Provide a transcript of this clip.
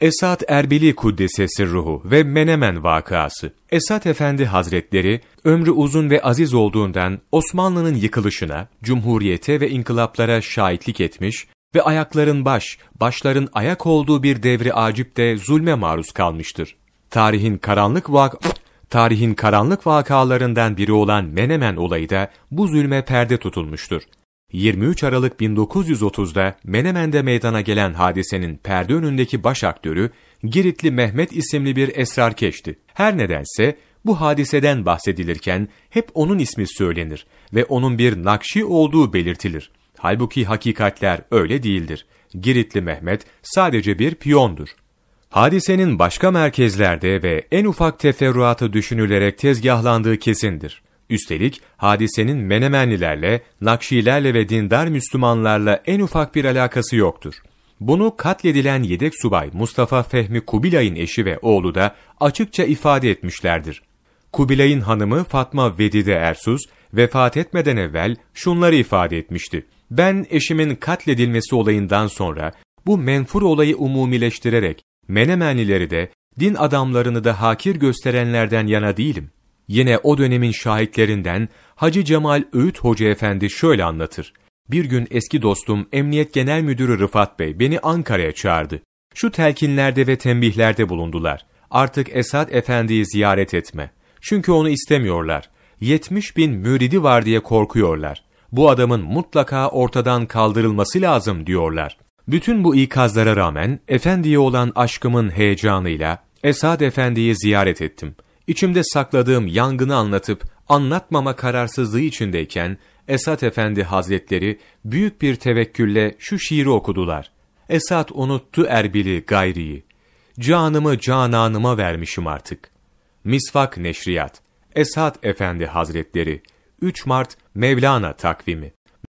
Esat Erbili Kuddisesi Sırruhu ve Menemen Vakası. Esat Efendi Hazretleri, ömrü uzun ve aziz olduğundan Osmanlı'nın yıkılışına, cumhuriyete ve inkılaplara şahitlik etmiş ve ayakların baş, başların ayak olduğu bir devri acip de zulme maruz kalmıştır. Tarihin karanlık vak tarihin karanlık vakalarından biri olan Menemen olayı da bu zulme perde tutulmuştur. 23 Aralık 1930'da Menemen'de meydana gelen hadisenin perde önündeki baş aktörü Giritli Mehmet isimli bir esrar keşti. Her nedense bu hadiseden bahsedilirken hep onun ismi söylenir ve onun bir nakşi olduğu belirtilir. Halbuki hakikatler öyle değildir. Giritli Mehmet sadece bir piyondur. Hadisenin başka merkezlerde ve en ufak teferruatı düşünülerek tezgahlandığı kesindir. Üstelik hadisenin Menemenlilerle, Nakşilerle ve dindar Müslümanlarla en ufak bir alakası yoktur. Bunu katledilen yedek subay Mustafa Fehmi Kubilay'ın eşi ve oğlu da açıkça ifade etmişlerdir. Kubilay'ın hanımı Fatma Vedide Ersuz vefat etmeden evvel şunları ifade etmişti. Ben eşimin katledilmesi olayından sonra bu menfur olayı umumileştirerek Menemenlileri de din adamlarını da hakir gösterenlerden yana değilim. Yine o dönemin şahitlerinden Hacı Cemal Öğüt Hoca Efendi şöyle anlatır. Bir gün eski dostum Emniyet Genel Müdürü Rıfat Bey beni Ankara'ya çağırdı. Şu telkinlerde ve tembihlerde bulundular. Artık Esat Efendi'yi ziyaret etme. Çünkü onu istemiyorlar. 70 bin müridi var diye korkuyorlar. Bu adamın mutlaka ortadan kaldırılması lazım diyorlar. Bütün bu ikazlara rağmen Efendi'ye olan aşkımın heyecanıyla Esad Efendi'yi ziyaret ettim. İçimde sakladığım yangını anlatıp anlatmama kararsızlığı içindeyken Esat Efendi Hazretleri büyük bir tevekkülle şu şiiri okudular. Esat unuttu Erbil'i gayriyi. Canımı cananıma vermişim artık. Misvak Neşriyat Esat Efendi Hazretleri 3 Mart Mevlana takvimi